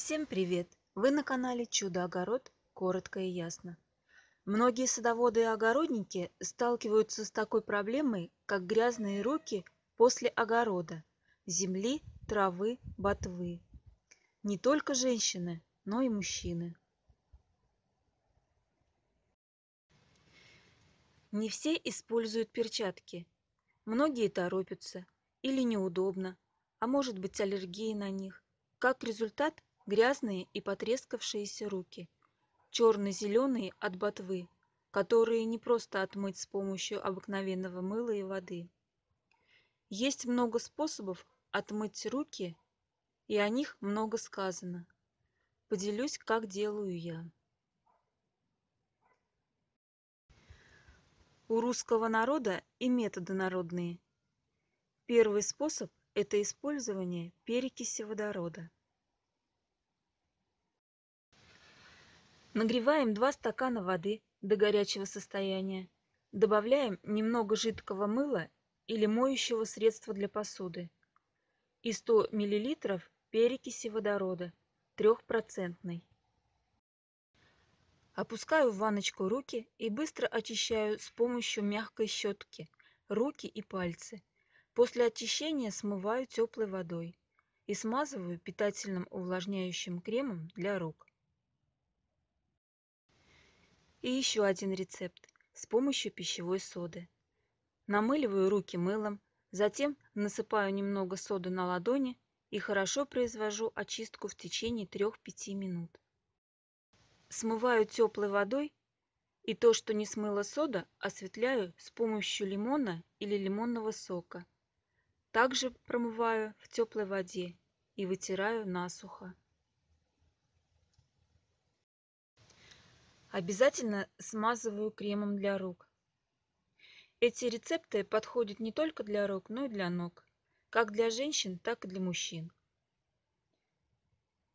Всем привет! Вы на канале Чудо Огород, коротко и ясно. Многие садоводы и огородники сталкиваются с такой проблемой, как грязные руки после огорода, земли, травы, ботвы. Не только женщины, но и мужчины. Не все используют перчатки. Многие торопятся или неудобно, а может быть аллергия на них. Как результат, грязные и потрескавшиеся руки, черно-зеленые от ботвы, которые не просто отмыть с помощью обыкновенного мыла и воды. Есть много способов отмыть руки, и о них много сказано. Поделюсь, как делаю я. У русского народа и методы народные. Первый способ – это использование перекиси водорода. нагреваем 2 стакана воды до горячего состояния, добавляем немного жидкого мыла или моющего средства для посуды и 100 мл перекиси водорода 3%. Опускаю в ванночку руки и быстро очищаю с помощью мягкой щетки руки и пальцы. После очищения смываю теплой водой и смазываю питательным увлажняющим кремом для рук. И еще один рецепт с помощью пищевой соды. Намыливаю руки мылом, затем насыпаю немного соды на ладони и хорошо произвожу очистку в течение 3-5 минут. Смываю теплой водой и то, что не смыла сода, осветляю с помощью лимона или лимонного сока. Также промываю в теплой воде и вытираю насухо. обязательно смазываю кремом для рук. Эти рецепты подходят не только для рук, но и для ног, как для женщин, так и для мужчин.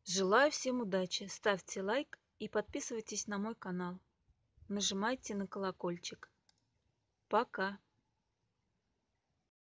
Желаю всем удачи, ставьте лайк и подписывайтесь на мой канал. Нажимайте на колокольчик. Пока!